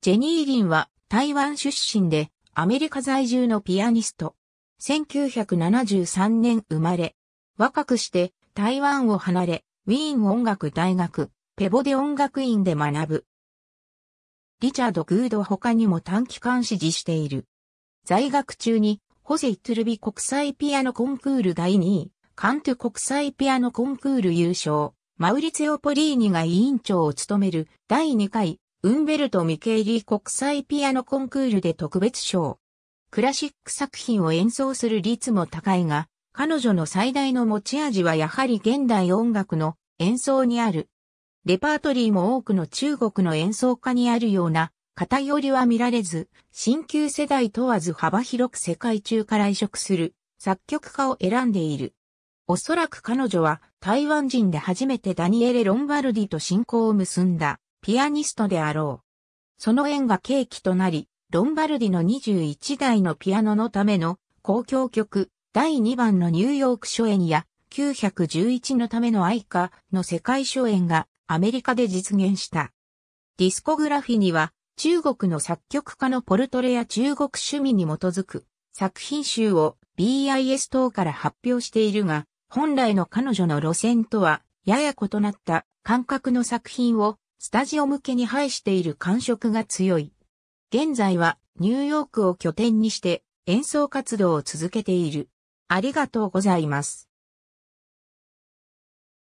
ジェニー・リンは台湾出身でアメリカ在住のピアニスト。1973年生まれ。若くして台湾を離れ、ウィーン音楽大学、ペボデ音楽院で学ぶ。リチャード・グード他にも短期間支持している。在学中に、ホセ・イトゥルビ国際ピアノコンクール第2位、カントゥ国際ピアノコンクール優勝、マウリツェオ・ポリーニが委員長を務める第2回ウンベルト・ミケーリー国際ピアノコンクールで特別賞。クラシック作品を演奏する率も高いが、彼女の最大の持ち味はやはり現代音楽の演奏にある。レパートリーも多くの中国の演奏家にあるような偏りは見られず、新旧世代問わず幅広く世界中から移植する作曲家を選んでいる。おそらく彼女は台湾人で初めてダニエレ・ロンバルディと親交を結んだ。ピアニストであろう。その縁が契機となり、ロンバルディの21台のピアノのための交響曲第2番のニューヨーク初演や911のための愛歌の世界初演がアメリカで実現した。ディスコグラフィには中国の作曲家のポルトレや中国趣味に基づく作品集を BIS 等から発表しているが、本来の彼女の路線とはやや異なった感覚の作品をスタジオ向けに配している感触が強い。現在はニューヨークを拠点にして演奏活動を続けている。ありがとうございます。